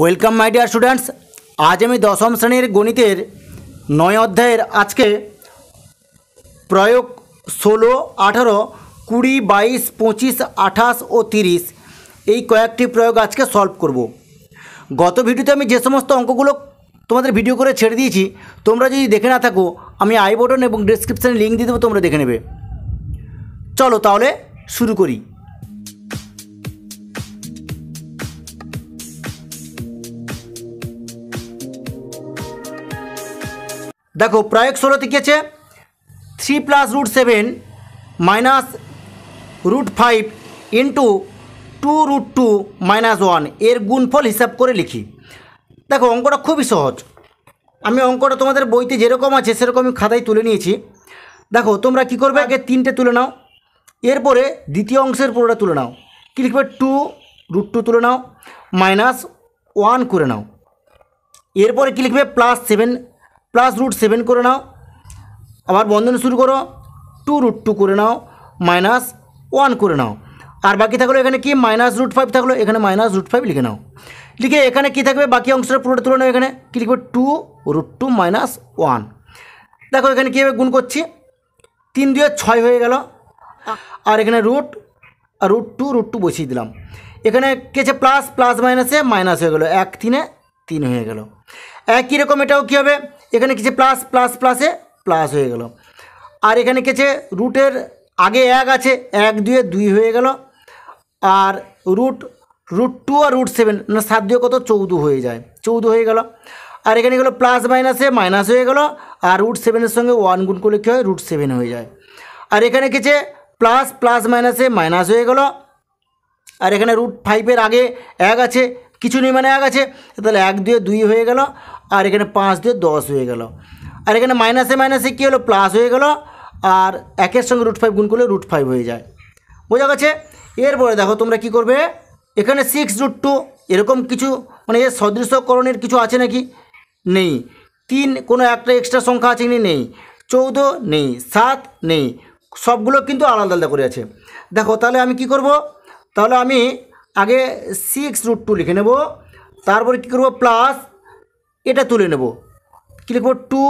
Welcome my dear students আজ আমি দশম শ্রেণীর গণিতের নয় অধ্যায়ের আজকে প্রয়োগ ষোলো আঠারো কুড়ি বাইশ পঁচিশ আঠাশ ও তিরিশ এই কয়েকটি প্রয়োগ আজকে সলভ করব। গত ভিডিওতে আমি যে সমস্ত অঙ্কগুলো তোমাদের ভিডিও করে ছেড়ে দিয়েছি তোমরা যদি দেখে না থাকো আমি আই বটন এবং ডিসক্রিপশানে লিঙ্ক দিয়ে দেবো তোমরা দেখে নেবে চলো তাহলে শুরু করি দেখো প্রয়োগ ষোলো কী আছে three plus root seven minus root five into two root two minus one এর গুণফল হিসাব করে লিখি দেখো অঙ্কটা খুবই সহজ আমি অঙ্কটা তোমাদের বইতে যেরকম আছে সেরকমই খাতায় তুলে নিয়েছি দেখো তোমরা কি করবে আগে তিনটে তুলে নাও এরপরে দ্বিতীয় অংশের পুরোটা তুলে নাও কী লিখবে টু রুট টু তুলে নাও মাইনাস ওয়ান করে নাও এরপরে কী লিখবে plus seven plus root seven করে নাও আবার বন্ধন শুরু করো টু রুট টু করে নাও মাইনাস ওয়ান করে নাও আর বাকি থাকলো এখানে কি মাইনাস রুট ফাইভ থাকলো এখানে মাইনাস রুট ফাইভ লিখে নাও লিখে এখানে কি থাকবে বাকি অংশের পুরোটা তুলে নাও এখানে কী লিখবে two root two minus one দেখো এখানে কীভাবে গুণ করছি তিন দুয়ে ছয় হয়ে গেল আর এখানে রুট আর রুট টু রুট টু বসিয়ে দিলাম এখানে কেছে প্লাস প্লাস মাইনাসে মাইনাস হয়ে গেল এক তিনে তিন হয়ে গেল একই রকম এটাও কী হবে এখানে কিছু প্লাস প্লাস প্লাসে প্লাস হয়ে গেল আর এখানে কেছে রুটের আগে এক আছে এক দুয়ে দুই হয়ে গেল আর রুট রুট টু আর রুট সেভেন না সাত দিয়ে কত চৌদ্দ হয়ে যায় চৌদ্দ হয়ে গেল আর এখানে গেলো প্লাস মাইনাসে মাইনাস হয়ে গেল আর রুট সেভেনের সঙ্গে ওয়ান গুণ করলে কী হয় রুট সেভেন হয়ে যায় আর এখানে কেছে প্লাস প্লাস মাইনাসে মাইনাস হয়ে গেল আর এখানে রুট ফাইভের আগে এক আছে কিছু নেই মানে এক আছে তাহলে এক দুয়ে দুই হয়ে গেল আর এখানে পাঁচ দিয়ে দশ হয়ে গেল আর এখানে মাইনাসে মাইনাসে কী হলো প্লাস হয়ে গেল আর একের সঙ্গে রুট ফাইভ গুণ করলে রুট ফাইভ হয়ে যায় বোঝা গেছে এরপরে দেখো তোমরা কি করবে এখানে সিক্স রুট টু এরকম কিছু মানে এর সদৃশ্যকরণের কিছু আছে নাকি নেই তিন কোনো একটা এক্সট্রা সংখ্যা আছে কি নেই চৌদ্দ নেই সাত নেই সবগুলো কিন্তু আলাদা আলাদা করে আছে দেখো তাহলে আমি কি করব তাহলে আমি আগে সিক্স রুট টু লিখে নেব তারপরে কী করবো প্লাস এটা তুলে নেব কী লিখব টু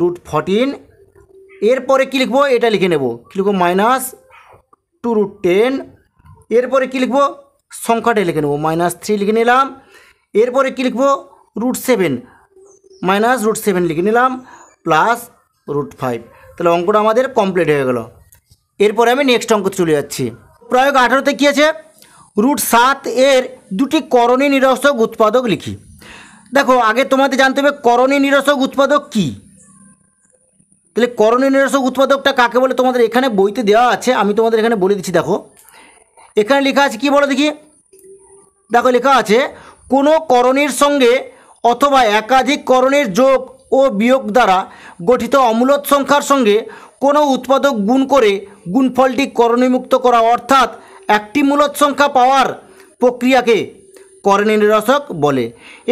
রুট ফর্টিন এরপরে কী লিখব এটা লিখে নেব কী লিখব মাইনাস টু রুট টেন এরপরে কী লিখব সংখ্যাটা লিখে নেব মাইনাস থ্রি লিখে নিলাম এরপরে কী লিখব root seven minus root seven লিখে নিলাম প্লাস রুট ফাইভ তাহলে অঙ্কটা আমাদের কমপ্লিট হয়ে গেল এরপরে আমি নেক্সট অঙ্ক চলে যাচ্ছি প্রয়োগ আঠারোতে কী আছে রুট সাত এর দুটি করণী নিরসক উৎপাদক লিখি দেখো আগে তোমাদের জানতে হবে করণী নিরসক উৎপাদক কি তাহলে করণী নিরসক উৎপাদকটা কাকে বলে তোমাদের এখানে বইতে দেওয়া আছে আমি তোমাদের এখানে বলে দিচ্ছি দেখো এখানে লেখা আছে কি বলো দেখি দেখো লেখা আছে কোনো করণীর সঙ্গে অথবা একাধিক করণের যোগ ও বিয়োগ দ্বারা গঠিত অমূলত সংখ্যার সঙ্গে কোনো উৎপাদক গুণ করে গুণফলটি করণীমুক্ত করা অর্থাৎ একটি মূলত সংখ্যা পাওয়ার প্রক্রিয়াকে কর্ণের নিরসক বলে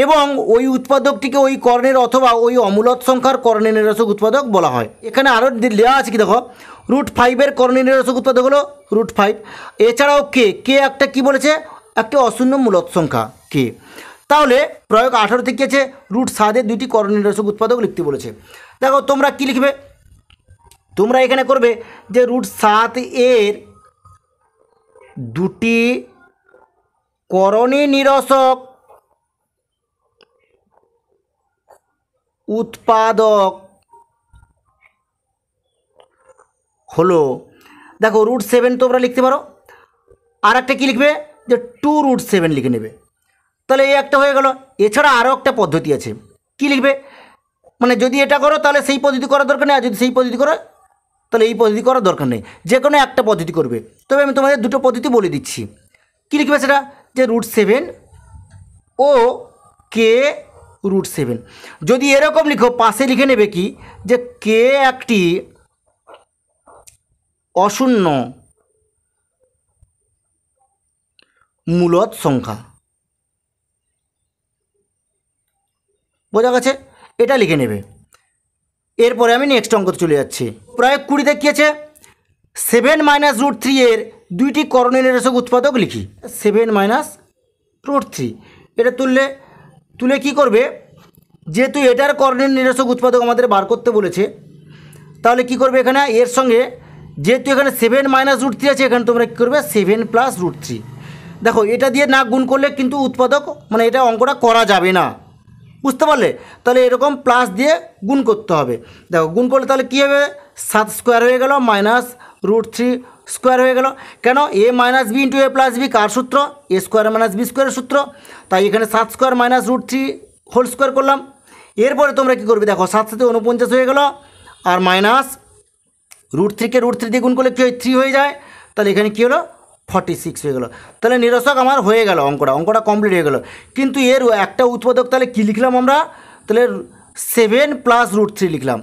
এবং ওই উৎপাদকটিকে ওই কর্ণের অথবা ওই অমূলত সংখ্যার কর্ণের নিরসক উৎপাদক বলা হয় এখানে আরও দেওয়া আছে কি দেখো রুট ফাইভের কর্ণের নিরসক উৎপাদক হলো রুট ফাইভ এছাড়াও কে কে একটা কি বলেছে একটি অশূন্য মূলত সংখ্যা কে তাহলে প্রয়োগ আঠারো থেকে আছে রুট সাদের দুইটি নিরসক উৎপাদক লিখতে বলেছে দেখো তোমরা কি লিখবে তোমরা এখানে করবে যে রুট সাত এর দুটি করণী নিরসক উৎপাদক হলো দেখো রুট সেভেন তোমরা লিখতে পারো আর একটা কী লিখবে যে টু রুট সেভেন লিখে নেবে তাহলে এই একটা হয়ে গেল এছাড়া আরও একটা পদ্ধতি আছে কী লিখবে মানে যদি এটা করো তাহলে সেই পদ্ধতি করার দরকার নেই আর যদি সেই পদ্ধতি করো তাহলে এই পদ্ধতি করার দরকার নেই যে কোনো একটা পদ্ধতি করবে তবে আমি তোমাদের দুটো পদ্ধতি বলে দিচ্ছি কী লিখবে সেটা যে রুট সেভেন ও কে রুট সেভেন যদি এরকম লিখো পাশে লিখে নেবে কি যে কে একটি অশূন্য মূলত সংখ্যা বোঝা গেছে এটা লিখে নেবে এরপরে আমি নেক্সট অঙ্কতে চলে যাচ্ছি প্রায় কুড়িতে দেখিয়েছে আছে সেভেন মাইনাস রুট থ্রি এর দুইটি করণীয় রেশক উৎপাদক লিখি সেভেন মাইনাস রুট থ্রি এটা তুললে তুলে কি করবে যেহেতু এটার করণীয় নিরসক উৎপাদক আমাদের বার করতে বলেছে তাহলে কি করবে এখানে এর সঙ্গে যেহেতু এখানে সেভেন মাইনাস রুট থ্রি আছে এখানে তোমরা কী করবে সেভেন প্লাস রুট থ্রি দেখো এটা দিয়ে না গুণ করলে কিন্তু উৎপাদক মানে এটা অঙ্কটা করা যাবে না বুঝতে পারলে তাহলে এরকম প্লাস দিয়ে গুণ করতে হবে দেখো গুণ করলে তাহলে কী হবে সাত স্কোয়ার হয়ে গেল মাইনাস রুট থ্রি স্কোয়ার হয়ে গেল কেন A minus B into A plus B কার সূত্র এ স্কোয়ার মাইনাস বি স্কোয়ারের সূত্র তাই এখানে সাত square minus root three whole square করলাম এরপরে তোমরা কি করবে দেখো সাত সাথে উনপঞ্চাশ হয়ে গেল আর মাইনাস রুট থ্রিকে রুট থ্রি দিয়ে গুণ করলে কী হয় থ্রি হয়ে যায় তাহলে এখানে কী হলো ফর্টি সিক্স হয়ে গেলো তাহলে নিরসক আমার হয়ে গেল অঙ্কটা অঙ্কটা কমপ্লিট হয়ে গেলো কিন্তু এর একটা উৎপাদক তাহলে কী লিখলাম আমরা তাহলে সেভেন প্লাস রুট থ্রি লিখলাম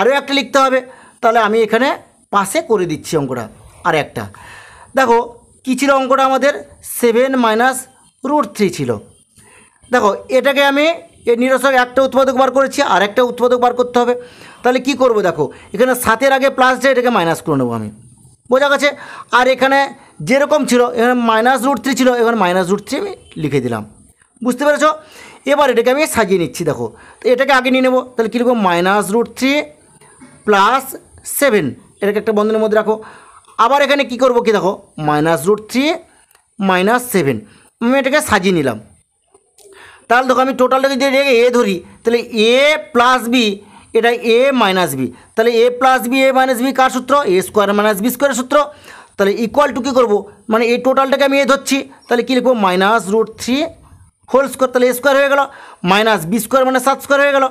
আরও একটা লিখতে হবে তাহলে আমি এখানে পাশে করে দিচ্ছি অঙ্কটা আর একটা দেখো কী ছিল অঙ্কটা আমাদের সেভেন মাইনাস রুট থ্রি ছিল দেখো এটাকে আমি এ নিরসক একটা উৎপাদক বার করেছি আর একটা উৎপাদক বার করতে হবে তাহলে কি করব দেখো এখানে সাতের আগে প্লাস যে এটাকে মাইনাস করে নেবো আমি বোঝা গেছে আর এখানে যেরকম ছিল এখানে মাইনাস রুট থ্রি ছিল এখানে মাইনাস রুট থ্রি আমি লিখে দিলাম বুঝতে পেরেছ এবার এটাকে আমি সাজিয়ে নিচ্ছি দেখো তো এটাকে আগে নিয়ে নেবো তাহলে কী লিখবো minus root three plus seven এটাকে একটা বন্ধনের মধ্যে রাখো আবার এখানে কি করব কি দেখো minus root three minus seven আমি এটাকে সাজিয়ে নিলাম তাহলে দেখো আমি টোটালটা যদি রেখে এ ধরি তাহলে এ প্লাস বি এটা এ মাইনাস বি তাহলে A plus B A minus B কার সূত্র এ স্কোয়ার মাইনাস বি স্কোয়ারের সূত্র তাহলে ইকুয়াল টু কী করবো মানে এই টোটালটাকে আমি এ ধরছি তাহলে কী লিখবো minus root three whole square তাহলে এ স্কোয়ার হয়ে গেল মাইনাস বি স্কোয়ার মানে সাত স্কোয়ার হয়ে গেল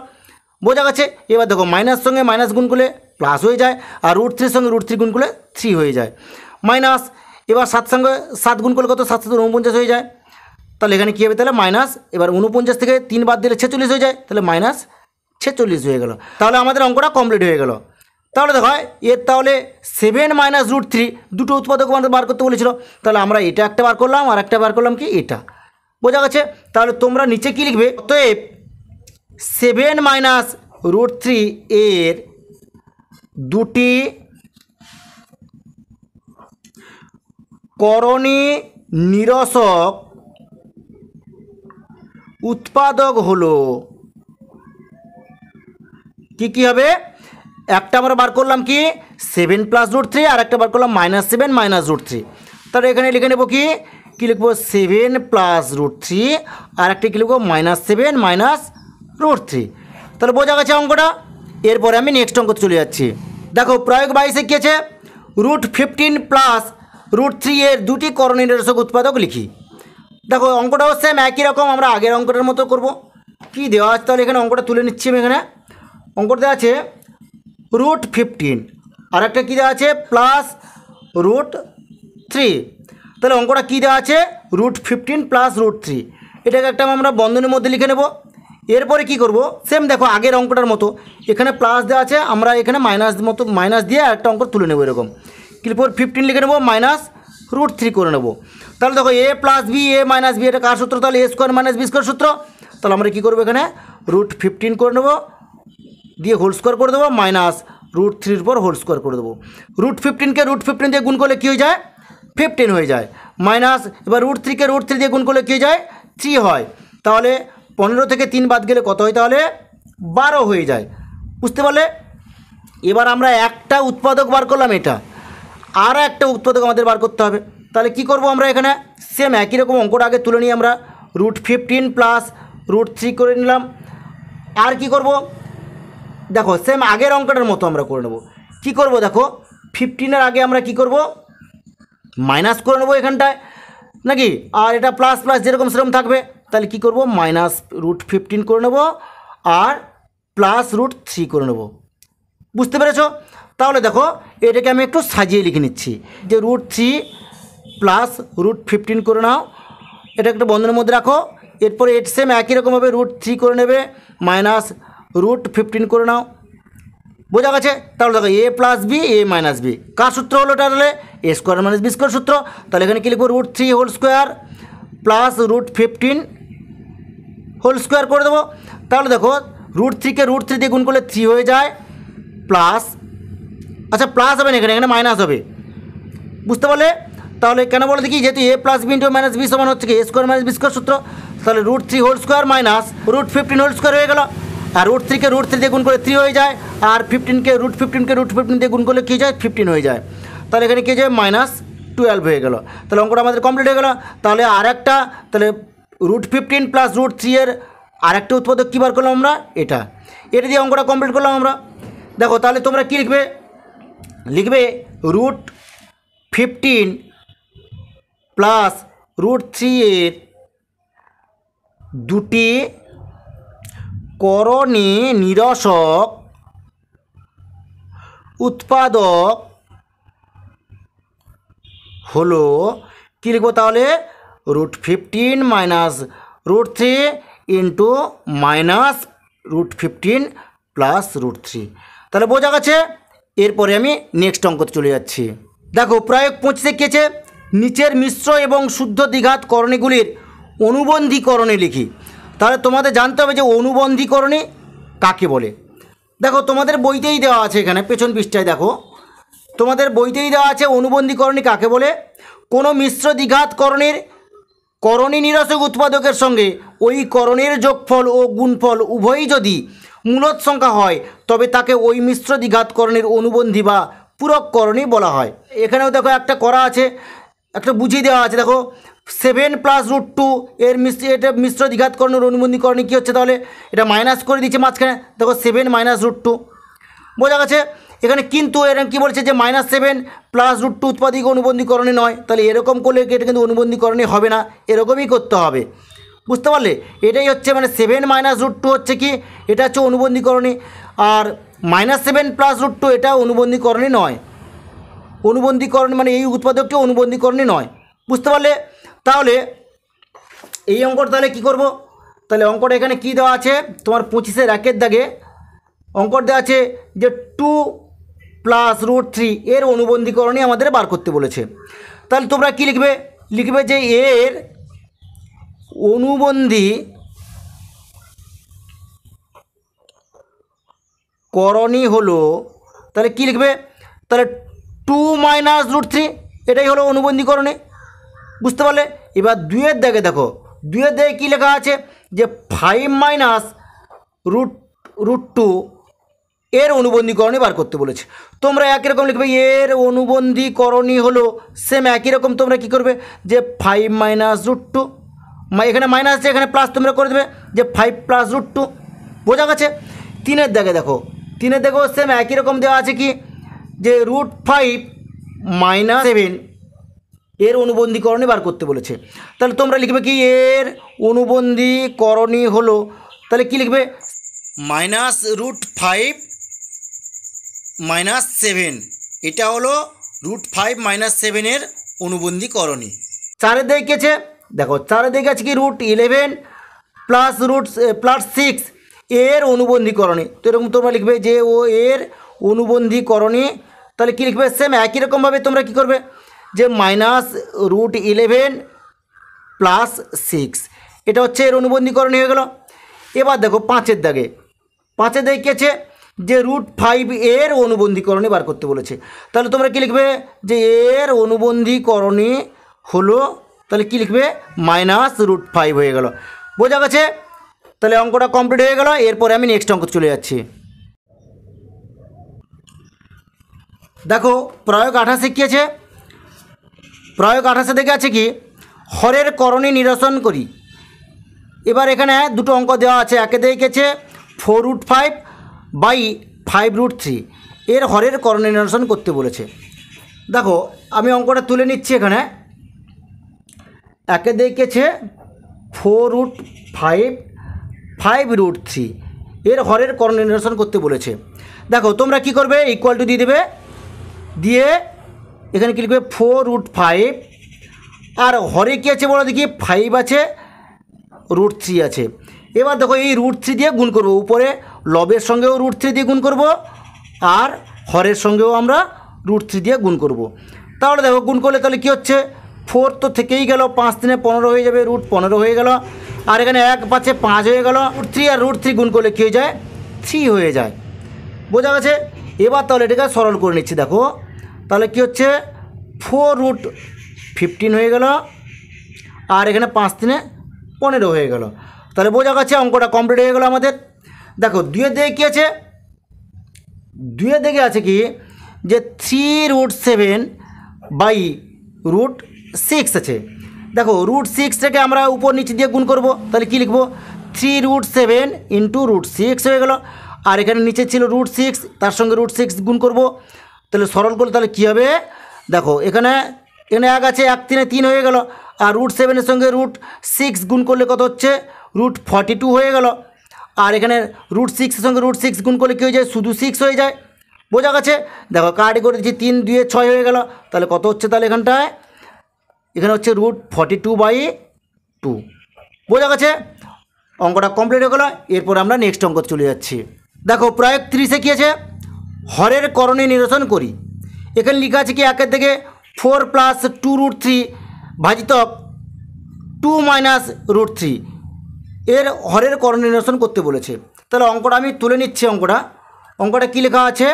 বোঝা গেছে এবার দেখো মাইনাস সঙ্গে মাইনাস গুণ করলে প্লাস হয়ে যায় আর রুট থ্রির সঙ্গে রুট থ্রি গুণ করলে থ্রি হয়ে যায় মাইনাস এবার সাত সঙ্গে সাত গুণ করলে কত সাত সাথে উনপঞ্চাশ হয়ে যায় তাহলে এখানে কী হবে তাহলে মাইনাস এবার উনপঞ্চাশ থেকে তিন বাদ দিলে ছেচল্লিশ হয়ে যায় তাহলে মাইনাস ছেচল্লিশ হয়ে গেল তাহলে আমাদের অঙ্কটা কমপ্লিট হয়ে গেল তাহলে দেখো এর তাহলে সেভেন মাইনাস রুট থ্রি দুটো উৎপাদক আমাদের বার করতে বলেছিল তাহলে আমরা এটা একটা বার করলাম আর একটা বার করলাম কি এটা বোঝা গেছে তাহলে তোমরা নিচে কী লিখবে অতএব সেভেন মাইনাস রুট থ্রি এর দুটি করণী নিরসক উৎপাদক হলো কি কি হবে একটা আমরা বার করলাম কি সেভেন প্লাস রুট থ্রি আর একটা বার করলাম minus seven minus root three তাহলে এখানে লিখে নেবো কি কী লিখবো সেভেন প্লাস রুট থ্রি আর একটা কী লিখবো minus seven minus root three তাহলে বোঝা গেছে অঙ্কটা এরপরে আমি নেক্সট অঙ্ক চলে যাচ্ছি দেখো প্রয়োগ বাইশে কী আছে root fifteen plus root three এর দুটি করণীয়সক উৎপাদক লিখি দেখো অঙ্কটাও সেম একই রকম আমরা আগের অঙ্কটার মতো করব কি দেওয়া আছে তাহলে এখানে অঙ্কটা তুলে নিচ্ছি আমি এখানে অঙ্কটা আছে রুট ফিফটিন আর একটা কী দেওয়া আছে প্লাস রুট থ্রি তাহলে অঙ্কটা কী দেওয়া আছে root fifteen plus root three এটাকে একটা আমরা বন্ধনের মধ্যে লিখে নেব এরপরে কি করব সেম দেখো আগের অঙ্কটার মতো এখানে প্লাস দেওয়া আছে আমরা এখানে মাইনাস মতো মাইনাস দিয়ে একটা অঙ্ক তুলে নেবো এরকম ক্লিপোর ফিফটিন লিখে নেবো মাইনাস রুট থ্রি করে নেবো তাহলে দেখো A plus B A minus B এটা কার সূত্র তাহলে A square minus B square সূত্র তাহলে আমরা কী করবো এখানে রুট ফিফটিন করে নেবো দিয়ে হোল স্কোয়ার করে দেবো মাইনাস রুট থ্রির পর হোল স্কোয়ার করে দেবো রুট ফিফটিনকে রুট ফিফটিন দিয়ে গুণ করলে কী হয়ে যায় ফিফটিন হয়ে যায় মাইনাস এবার রুট থ্রিকে রুট থ্রি দিয়ে গুণ করলে কী যায় থ্রি হয় তাহলে পনেরো থেকে তিন বাদ গেলে কত হয় তাহলে বারো হয়ে যায় বুঝতে পারলে এবার আমরা একটা উৎপাদক বার করলাম এটা আর একটা উৎপাদক আমাদের বার করতে হবে তাহলে কি করব আমরা এখানে সেম একই রকম অঙ্কটা আগে তুলে নিই আমরা root fifteen plus root three করে নিলাম আর কি করব দেখো সেম আগের অঙ্কটার মতো আমরা করে নেব কি করব দেখো ফিফটিনের আগে আমরা কি করব মাইনাস করে নেবো এখানটায় নাকি আর এটা প্লাস প্লাস যেরকম সেরকম থাকবে তাহলে কি করব মাইনাস রুট ফিফটিন করে নেব আর প্লাস রুট থ্রি করে নেব বুঝতে পেরেছ তাহলে দেখো এটাকে আমি একটু সাজিয়ে লিখে নিচ্ছি যে root three plus root fifteen করে নাও এটা একটা বন্ধনের মধ্যে রাখো এরপরে এট সেম একই রকমভাবে রুট থ্রি করে নেবে মাইনাস রুট ফিফটিন করে নাও বোঝা গেছে তাহলে দেখো A plus B A minus B কার সূত্র হলো এটা তাহলে A square minus B square সূত্র তাহলে এখানে কি লিখবো root three whole square plus root fifteen whole square করে দেবো তাহলে দেখো রুট থ্রিকে রুট থ্রি দিয়ে গুণ করলে থ্রি হয়ে যায় প্লাস আচ্ছা প্লাস হবে না এখানে এখানে মাইনাস হবে বুঝতে পারলে তাহলে কেন বলে দেখি যেহেতু A plus B into minus B সমান হচ্ছে কি A square minus B square সূত্র তাহলে root three whole square minus root fifteen whole square হয়ে গেল আর রুট থ্রিকে রুট থ্রি দিয়ে গুণ করে থ্রি হয়ে যায় আর ফিফটিনকে রুট ফিফটিনকে রুট ফিফটিন দিয়ে গুণ করলে কী যায় ফিফটিন হয়ে যায় তাহলে এখানে কী যায় মাইনাস টুয়েলভ হয়ে গেল তাহলে অঙ্কটা আমাদের কমপ্লিট হয়ে গেল তাহলে আর একটা তাহলে root fifteen plus root three এর আরেকটা উৎপাদক কী বার করলাম আমরা এটা এটা দিয়ে অঙ্কটা কমপ্লিট করলাম আমরা দেখো তাহলে তোমরা কী লিখবে লিখবে root fifteen plus root three এর দুটি করণী নিরসক উৎপাদক হলো কী লিখবো তাহলে root fifteen minus root three into minus root fifteen plus root three তাহলে বোঝা গেছে এরপরে আমি নেক্সট অঙ্কতে চলে যাচ্ছি দেখো প্রয়োগ পঁচিশে কেছে নিচের মিশ্র এবং শুদ্ধ দ্বিঘাত করণীগুলির অনুবন্ধীকরণে লিখি তাহলে তোমাদের জানতে হবে যে অনুবন্ধীকরণে কাকে বলে দেখো তোমাদের বইতেই দেওয়া আছে এখানে পেছন পৃষ্ঠায় দেখো তোমাদের বইতেই দেওয়া আছে অনুবন্ধীকরণে কাকে বলে কোনো মিশ্র দ্বিঘাতকরণের করণী নিরসক উৎপাদকের সঙ্গে ওই করণের যোগফল ও গুণফল উভয়ই যদি মূলত সংখ্যা হয় তবে তাকে ওই মিশ্র দ্বিঘাতকরণের অনুবন্ধী বা পূরক করণী বলা হয় এখানেও দেখো একটা করা আছে একটা বুঝিয়ে দেওয়া আছে দেখো সেভেন প্লাস রুট টু এর মিশ্র এটা মিশ্র দ্বিঘাতকরণের অনুবন্ধীকরণে কী হচ্ছে তাহলে এটা মাইনাস করে দিচ্ছে মাঝখানে দেখো সেভেন মাইনাস রুট টু বোঝা গেছে এখানে কিন্তু এরকম কী বলছে যে minus seven plus root two উৎপাদিক অনুবন্ধীকরণে নয় তাহলে এরকম করলে এটা কিন্তু অনুবন্ধীকরণে হবে না এরকমই করতে হবে বুঝতে পারলে এটাই হচ্ছে মানে সেভেন মাইনাস রুট টু হচ্ছে কি এটা হচ্ছে অনুবন্ধীকরণে আর minus seven plus root two এটা অনুবন্ধীকরণে নয় অনুবন্ধীকরণ মানে এই উৎপাদকটি অনুবন্ধীকরণে নয় বুঝতে পারলে তাহলে এই অঙ্কটা তাহলে কি করব তাহলে অঙ্কটা এখানে কি দেওয়া আছে তোমার পঁচিশের একের দাগে অঙ্কর দেওয়া আছে যে টু প্লাস রুট থ্রি এর অনুবন্ধীকরণই আমাদের বার করতে বলেছে তাহলে তোমরা কী লিখবে লিখবে যে এর অনুবন্ধী করণী হলো তাহলে কী লিখবে তাহলে টু মাইনাস রুট থ্রি এটাই হলো অনুবন্ধীকরণে বুঝতে পারলে এবার দুয়ের দাগে দেখো দুয়ের দাগে কী লেখা আছে যে five minus root root two এর অনুবন্ধীকরণই বার করতে বলেছে তোমরা একই রকম লিখবে এর অনুবন্ধীকরণই হলো সেম একই রকম তোমরা কি করবে যে ফাইভ মাইনাস রুট টু এখানে মাইনাস যে এখানে প্লাস তোমরা করে দেবে যে ফাইভ প্লাস রুট টু বোঝা গেছে তিনের দেখে দেখো তিনের দেখো সেম একই রকম দেওয়া আছে কি যে রুট ফাইভ মাইনাস সেভেন এর অনুবন্ধীকরণই বার করতে বলেছে তাহলে তোমরা লিখবে কি এর অনুবন্ধীকরণই হলো তাহলে কি লিখবে minus root five minus seven এটা হলো রুট ফাইভ মাইনাস সেভেনের অনুবন্ধী করণী চারে দেখেছে দেখো চারে দেখেছে কি root eleven plus root plus six এর অনুবন্ধীকরণে তো এরকম তোমরা লিখবে যে ও এর অনুবন্ধীকরণে তাহলে কী লিখবে সেম একই রকমভাবে তোমরা কি করবে যে minus root eleven plus six এটা হচ্ছে এর অনুবন্ধীকরণ হয়ে গেল এবার দেখো পাঁচের দাগে পাঁচের পাঁচে কেছে যে রুট ফাইভ এর অনুবন্ধীকরণে বার করতে বলেছে তাহলে তোমরা কী লিখবে যে এর অনুবন্ধীকরণে হলো তাহলে কী লিখবে মাইনাস রুট ফাইভ হয়ে গেল বোঝা গেছে তাহলে অঙ্কটা কমপ্লিট হয়ে গেল এরপরে আমি নেক্সট অঙ্ক চলে যাচ্ছি দেখো প্রয়োগ আঠাশে কী আছে প্রয়োগ আঠাশে দেখে আছে কি হরের করণী নিরসন করি এবার এখানে দুটো অঙ্ক দেওয়া আছে একে দেখেছে four root five by five root three এর হরের করণীয় করতে বলেছে দেখো আমি অঙ্কটা তুলে নিচ্ছি এখানে একে দেখেছে four root five five root three এর হরের করণীয় করতে বলেছে দেখো তোমরা কি করবে ইকুয়াল টু দিয়ে দেবে দিয়ে এখানে কী লিখবে ফোর রুট ফাইভ আর হরে কী আছে বলো দেখি ফাইভ আছে রুট থ্রি আছে এবার দেখো এই রুট থ্রি দিয়ে গুণ করবো উপরে লবের সঙ্গেও রুট থ্রি দিয়ে গুণ করব আর হরের সঙ্গেও আমরা রুট থ্রি দিয়ে গুণ করব। তাহলে দেখো গুণ করলে তাহলে কী হচ্ছে ফোর তো থেকেই গেল পাঁচ দিনে পনেরো হয়ে যাবে রুট পনেরো হয়ে গেল আর এখানে এক পাঁচে পাঁচ হয়ে গেল রুট থ্রি আর রুট থ্রি গুণ করলে কী হয়ে যায় থ্রি হয়ে যায় বোঝা গেছে এবার তাহলে এটাকে সরল করে নিচ্ছি দেখো তাহলে কী হচ্ছে ফোর রুট ফিফটিন হয়ে গেল আর এখানে পাঁচ দিনে পনেরো হয়ে গেল তাহলে বোঝা গেছে অঙ্কটা কমপ্লিট হয়ে গেল আমাদের দেখো দুয়ে দিকে কী আছে দুয়ে দিকে আছে কি যে three root seven by root six আছে দেখো রুট সিক্সটাকে আমরা উপর নিচে দিয়ে গুণ করব তাহলে কি লিখবো three root seven into root six হয়ে গেল আর এখানে নিচে ছিল রুট সিক্স তার সঙ্গে রুট সিক্স গুণ করব তাহলে সরল করলে তাহলে কী হবে দেখো এখানে এখানে এক আছে এক তিনে তিন হয়ে গেল আর রুট সেভেনের সঙ্গে রুট সিক্স গুণ করলে কত হচ্ছে রুট ফর্টি টু হয়ে গেল আর এখানে রুট সিক্সের সঙ্গে রুট সিক্স গুণ করলে কী হয়ে যায় শুধু সিক্স হয়ে যায় বোঝা গেছে দেখো কাটি করে দিচ্ছি তিন দুয়ে ছয় হয়ে গেল তাহলে কত হচ্ছে তাহলে এখানটায় এখানে হচ্ছে root forty two by two বোঝা গেছে অঙ্কটা কমপ্লিট হয়ে গেল এরপর আমরা নেক্সট অঙ্ক চলে যাচ্ছি দেখো প্রয়োগ ত্রিশে কী আছে হরের করণে নিরসন করি এখানে লেখা আছে কি একের থেকে four plus two root three ভাজিতক টু মাইনাস রুট থ্রি এর হরের করণিনেশন করতে বলেছে তাহলে অঙ্কটা আমি তুলে নিচ্ছি অঙ্কটা অঙ্কটা কী লেখা আছে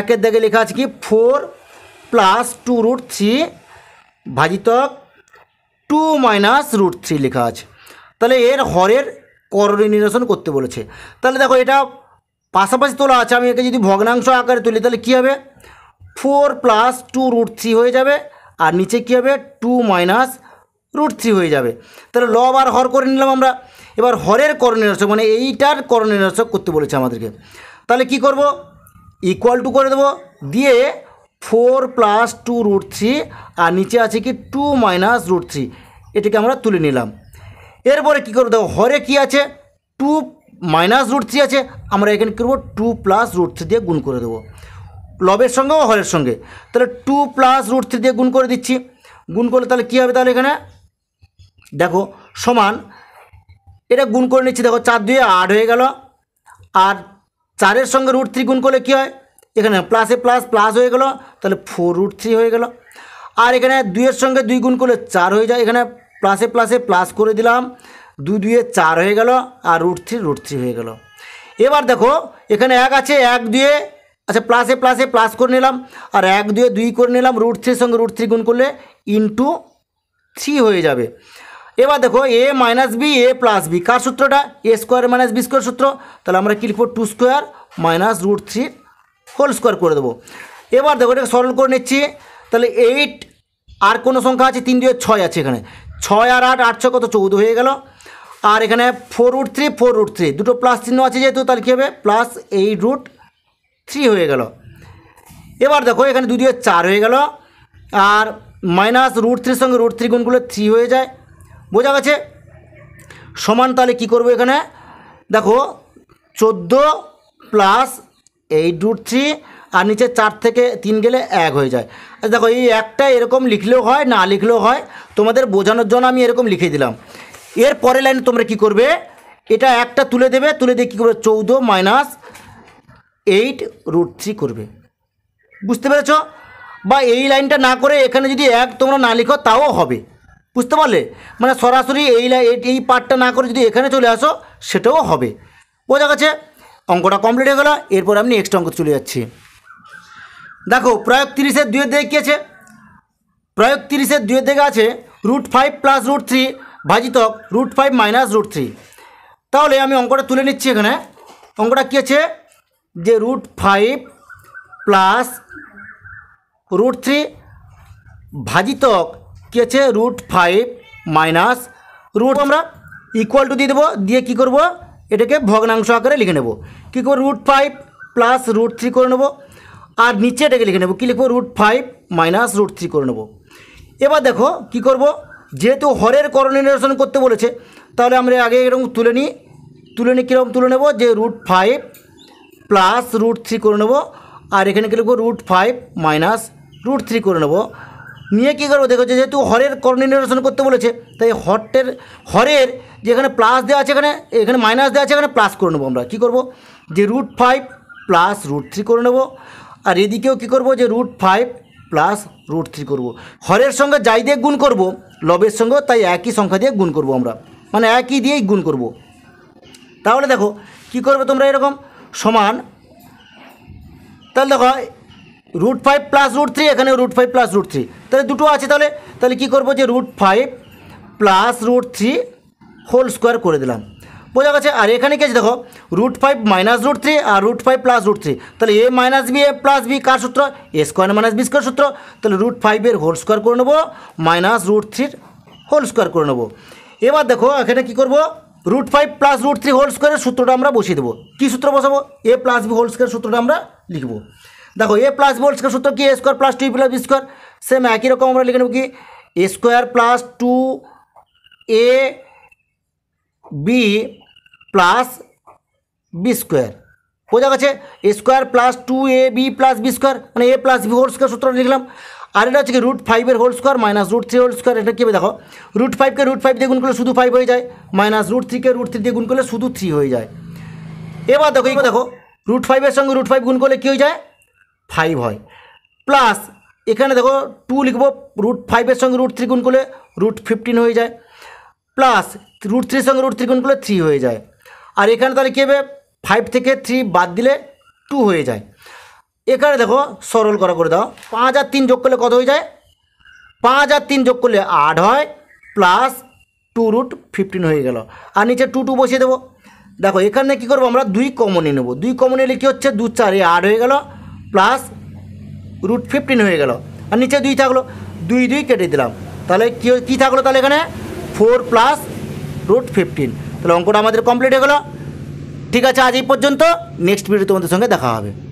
একের দাগে লেখা আছে কি four plus two root three ভাজিতক টু মাইনাস রুট থ্রি লেখা আছে তাহলে এর হরের করণিনেশন করতে বলেছে তাহলে দেখো এটা পাশাপাশি তোলা আছে আমি একে যদি ভগ্নাংশ আকারে তুলি তাহলে কী হবে four plus two root three হয়ে যাবে আর নিচে কী হবে টু মাইনাস রুট থ্রি হয়ে যাবে তাহলে লব আর হর করে নিলাম আমরা এবার হরের করণীয়সক মানে এইটার করণীয়সক করতে বলেছে আমাদেরকে তাহলে কি করব ইকুয়াল টু করে দেবো দিয়ে four plus two root three আর নিচে আছে কি টু মাইনাস রুট থ্রি এটাকে আমরা তুলে নিলাম এরপরে কী করবো দেখো হরে কি আছে টু মাইনাস রুট থ্রি আছে আমরা এখানে করবো টু প্লাস রুট থ্রি দিয়ে গুণ করে দেবো লবের সঙ্গে ও হরের সঙ্গে তাহলে টু প্লাস রুট থ্রি দিয়ে গুণ করে দিচ্ছি গুণ করলে তাহলে কী হবে তাহলে এখানে দেখো সমান এটা গুণ করে নিচ্ছি দেখো চার দুয়ে আট হয়ে গেল আর চারের সঙ্গে রুট থ্রি গুণ করলে কী হয় এখানে প্লাসে প্লাস প্লাস হয়ে গেল তাহলে ফোর রুট থ্রি হয়ে গেল আর এখানে দুইয়ের সঙ্গে দুই গুণ করলে চার হয়ে যায় এখানে প্লাসে প্লাসে প্লাস করে দিলাম দু দুয়ে চার হয়ে গেল আর রুট থ্রি রুট থ্রি হয়ে গেল এবার দেখো এখানে এক আছে এক দুয়ে আচ্ছা প্লাসে প্লাসে প্লাস করে নিলাম আর এক দুয়ে দুই করে নিলাম রুট থ্রির সঙ্গে রুট থ্রি গুণ করলে ইন্টু থ্রি হয়ে যাবে এবার দেখো A minus B A plus B কার সূত্রটা A square minus B square সূত্র তাহলে আমরা কী লিখবো two square minus root three whole square করে দেবো এবার দেখো এটাকে সরল করে নিচ্ছি তাহলে এইট আর কোনো সংখ্যা আছে তিন দুয়ে ছয় আছে এখানে ছয় আর আট আট ছয় কত চৌদ্দ হয়ে গেল আর এখানে four root three four root three দুটো প্লাস চিহ্ন আছে যেহেতু তাহলে কী হবে প্লাস এইট রুট থ্রি হয়ে গেল এবার দেখো এখানে দুই চার হয়ে গেল আর মাইনাস রুট থ্রির সঙ্গে রুট থ্রি গুণগুলো থ্রি হয়ে যায় বোঝা গেছে সমান তাহলে কী করবো এখানে দেখো চোদ্দো প্লাস এইট রুট থ্রি আর নিচে চার থেকে তিন গেলে এক হয়ে যায় আচ্ছা, দেখো এই একটা এরকম লিখলেও হয় না লিখলেও হয় তোমাদের বোঝানোর জন্য আমি এরকম লিখে দিলাম এর পরের লাইনে তোমরা কি করবে এটা একটা তুলে দেবে তুলে দিয়ে কী করবে চৌদ্দো মাইনাস এইট রুট থ্রি করবে বুঝতে পেরেছ বা এই লাইনটা না করে এখানে যদি এক তোমরা না লিখো তাও হবে বুঝতে পারলে মানে সরাসরি এই এই পার্টটা না করে যদি এখানে চলে আসো সেটাও হবে বোঝা গেছে অঙ্কটা কমপ্লিট হয়ে গেল এরপর আপনি নেক্সট অঙ্ক চলে যাচ্ছি দেখো প্রয়োগ তিরিশের দুয়ের দিকে কী আছে প্রয়োগ তিরিশের দুয়ের দিকে আছে root five plus root three ভাজিতক root five minus root three তাহলে আমি অঙ্কটা তুলে নিচ্ছি এখানে অঙ্কটা কী আছে যে root five plus root three ভাজিতক কী আছে রুট ফাইভ মাইনাস রুট আমরা ইকুয়াল টু দিয়ে দেবো দিয়ে কী করবো এটাকে ভগ্নাংশ আকারে লিখে নেব কী করবো root five plus root three করে নেবো আর নিচে এটাকে লিখে নেবো কী লিখবো root five minus root three করে নেবো এবার দেখো কী করবো যেহেতু হরের করণীয় করতে বলেছে তাহলে আমরা আগে এরকম তুলে নিই তুলে নিই কীরকম তুলে নেব যে root five plus root three করে নেবো আর এখানে কী লিখবো root five minus root three করে নেবো নিয়ে কী করবো দেখো যেহেতু হরের নির্বাচন করতে বলেছে তাই হরটের হরের যেখানে প্লাস দেওয়া আছে এখানে এখানে মাইনাস দেওয়া আছে এখানে প্লাস করে নেবো আমরা কী করবো যে root five plus root three করে নেবো আর এদিকেও কী করবো যে root five plus root three করবো হরের সঙ্গে যাই দিয়ে গুণ করবো লবের সঙ্গে তাই একই সংখ্যা দিয়ে গুণ করবো আমরা মানে একই দিয়েই গুণ করব তাহলে দেখো কি করবে তোমরা এরকম সমান তাহলে দেখো root five plus root three এখানেও root five plus root three তাহলে দুটো আছে তাহলে তাহলে কী করবো যে root five plus root three whole square করে দিলাম বোঝা গেছে আর এখানে কি আছে দেখো root five minus root three আর root five plus root three তাহলে A minus B A plus B কার সূত্র A square minus B square সূত্র তাহলে রুট ফাইভের হোল স্কোয়ার করে নেবো মাইনাস রুট থ্রির হোল স্কোয়ার করে নেবো এবার দেখো এখানে কি করব root five plus root three whole স্কোয়ারের সূত্রটা আমরা বসিয়ে দেবো কী সূত্র বসাবো A plus B whole square সূত্রটা আমরা লিখবো দেখো এ প্লাস বোল স্কোয়ার সূত্র কি A square plus two plus B square same একই রকম আমরা লিখে নেব কি A square plus two A B plus B square বোঝা গেছে A square plus two A B plus B square মানে A plus B whole square সূত্র লিখলাম আর এটা হচ্ছে কি রুট ফাইভের whole square minus root three whole square এটা কী দেখো রুট ফাইভকে রুট ফাইভ দিয়ে গুণ করলে শুধু ফাইভ হয়ে যায় মাইনাস রুট থ্রিকে রুট থ্রি দিয়ে গুণ করলে শুধু থ্রি হয়ে যায় এবার দেখো দেখো রুট ফাইভের সঙ্গে রুট ফাইভ গুণ করলে কী হয়ে যায় ফাইভ হয় প্লাস এখানে দেখো টু লিখবো রুট ফাইভের সঙ্গে রুট থ্রি গুণ করলে রুট ফিফটিন হয়ে যায় প্লাস রুট থ্রির সঙ্গে রুট থ্রি গুণ করলে থ্রি হয়ে যায় আর এখানে তাহলে কী হবে ফাইভ থেকে থ্রি বাদ দিলে টু হয়ে যায় এখানে দেখো সরল করা করে দাও পাঁচ আর তিন যোগ করলে কত হয়ে যায় পাঁচ আর তিন যোগ করলে আট হয় প্লাস টু রুট ফিফটিন হয়ে গেল আর নিচে টু টু বসিয়ে দেবো দেখো এখানে কী করবো আমরা দুই কমনে নেব দুই কমনে এলে কী হচ্ছে দু চারে আট হয়ে গেল প্লাস রুট ফিফটিন হয়ে গেল আর নিচে দুই থাকলো দুই দুই কেটে দিলাম তাহলে কী কী থাকলো তাহলে এখানে ফোর প্লাস রুট ফিফটিন তাহলে অঙ্কটা আমাদের কমপ্লিট হয়ে গেলো ঠিক আছে আজ এই পর্যন্ত নেক্সট ভিডিও তোমাদের সঙ্গে দেখা হবে